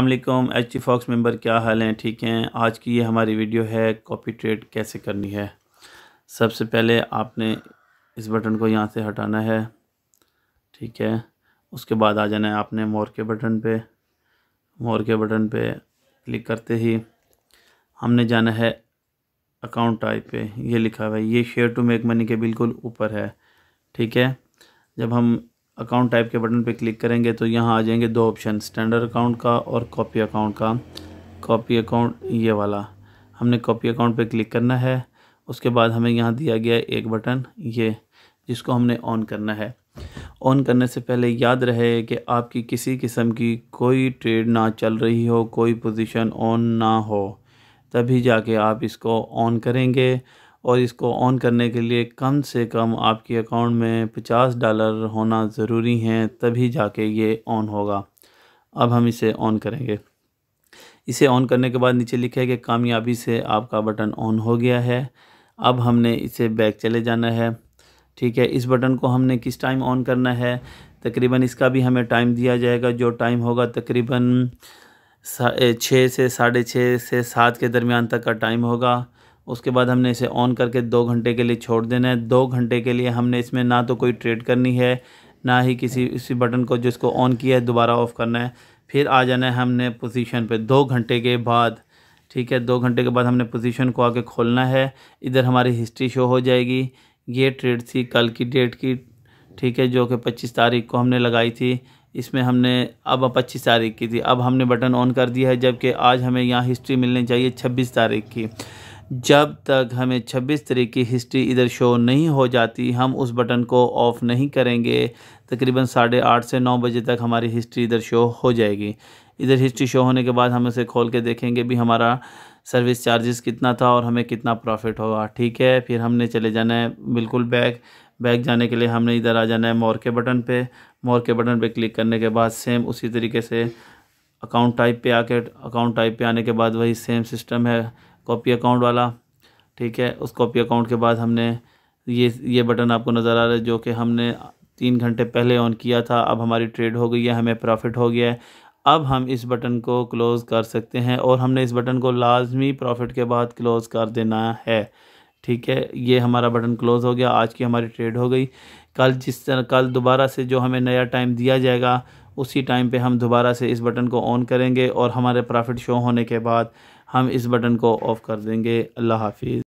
अल्लाम H T fox member क्या हाल हैं ठीक हैं आज की ये हमारी वीडियो है कॉपी ट्रेड कैसे करनी है सबसे पहले आपने इस बटन को यहाँ से हटाना है ठीक है उसके बाद आ जाना है आपने मोर के बटन पे मोर के बटन पे क्लिक करते ही हमने जाना है अकाउंट टाइप पे ये लिखा हुआ है ये शेयर टू मेक मनी के बिल्कुल ऊपर है ठीक है जब हम अकाउंट टाइप के बटन पे क्लिक करेंगे तो यहाँ आ जाएंगे दो ऑप्शन स्टैंडर्ड अकाउंट का और कॉपी अकाउंट का कॉपी अकाउंट ये वाला हमने कॉपी अकाउंट पे क्लिक करना है उसके बाद हमें यहाँ दिया गया एक बटन ये जिसको हमने ऑन करना है ऑन करने से पहले याद रहे कि आपकी किसी किस्म की कोई ट्रेड ना चल रही हो कोई पोजीशन ऑन ना हो तभी जाके आप इसको ऑन करेंगे और इसको ऑन करने के लिए कम से कम आपके अकाउंट में पचास डॉलर होना ज़रूरी हैं तभी जाके ये ऑन होगा अब हम इसे ऑन करेंगे इसे ऑन करने के बाद नीचे लिखा है कि कामयाबी से आपका बटन ऑन हो गया है अब हमने इसे बैक चले जाना है ठीक है इस बटन को हमने किस टाइम ऑन करना है तकरीबन इसका भी हमें टाइम दिया जाएगा जो टाइम होगा तकरीबन छः से साढ़े छः से सात के दरमियान तक का टाइम होगा उसके बाद हमने इसे ऑन करके दो घंटे के लिए छोड़ देना है दो घंटे के लिए हमने इसमें ना तो कोई ट्रेड करनी है ना ही किसी इसी बटन को जिसको ऑन किया है दोबारा ऑफ़ करना है फिर आ जाना है हमने पोजीशन पे दो घंटे के बाद ठीक है दो घंटे के बाद हमने पोजीशन को आके खोलना है इधर हमारी हिस्ट्री शो हो जाएगी ये ट्रेड थी कल की डेट की ठीक है जो कि पच्चीस तारीख को हमने लगाई थी इसमें हमने अब पच्चीस तारीख की थी अब हमने बटन ऑन कर दिया है जबकि आज हमें यहाँ हिस्ट्री मिलनी चाहिए छब्बीस तारीख की जब तक हमें 26 तरीक की हिस्ट्री इधर शो नहीं हो जाती हम उस बटन को ऑफ़ नहीं करेंगे तकरीबन साढ़े आठ से नौ बजे तक हमारी हिस्ट्री इधर शो हो जाएगी इधर हिस्ट्री शो होने के बाद हम उसे खोल के देखेंगे भी हमारा सर्विस चार्जेस कितना था और हमें कितना प्रॉफिट होगा ठीक है फिर हमने चले जाना है बिल्कुल बैग बैग जाने के लिए हमने इधर आ जाना है मोर के बटन पे मोर के बटन पे क्लिक करने के बाद सेम उसी तरीके से अकाउंट टाइप पे आके अकाउंट टाइप पे आने के बाद वही सेम सिस्टम है कॉपी अकाउंट वाला ठीक है उस कॉपी अकाउंट के बाद हमने ये ये बटन आपको नज़र आ रहा है जो कि हमने तीन घंटे पहले ऑन किया था अब हमारी ट्रेड हो गई है हमें प्रॉफिट हो गया है अब हम इस बटन को क्लोज़ कर सकते हैं और हमने इस बटन को लाजमी प्रॉफिट के बाद क्लोज़ कर देना है ठीक है ये हमारा बटन क्लोज़ हो गया आज की हमारी ट्रेड हो गई कल जिस तरह कल दोबारा से जो हमें नया टाइम दिया जाएगा उसी टाइम पे हम दोबारा से इस बटन को ऑन करेंगे और हमारे प्रॉफिट शो होने के बाद हम इस बटन को ऑफ़ कर देंगे अल्लाह हाफिज़